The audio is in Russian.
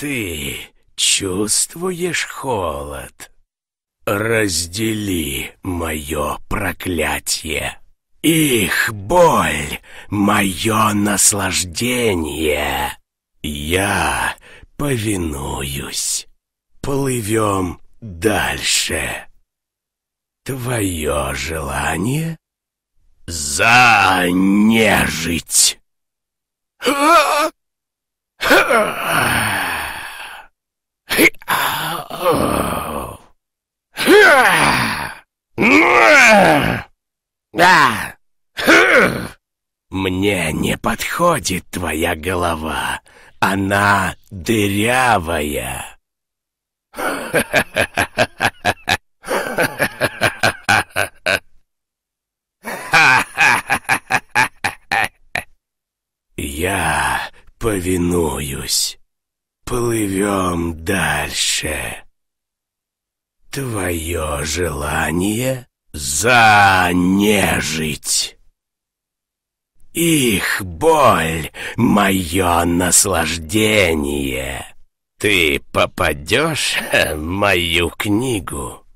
Ты чувствуешь холод? Раздели мое проклятие. Их боль — мое наслаждение. Я повинуюсь. Плывем дальше. Твое желание — за нежить. Мне не подходит твоя голова. Она дырявая. Я повинуюсь. Плывем дальше. Твое желание занежить. Их боль — мое наслаждение. Ты попадешь в мою книгу.